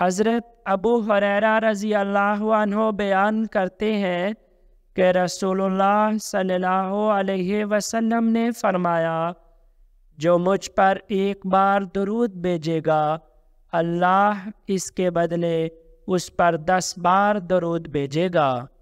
حضرت ابو حریرہ رضی اللہ عنہ بیان کرتے ہیں کہ رسول اللہ صلی اللہ علیہ وسلم نے فرمایا جو مجھ پر ایک بار درود بھیجے گا اللہ اس کے بدلے اس پر دس بار درود بھیجے گا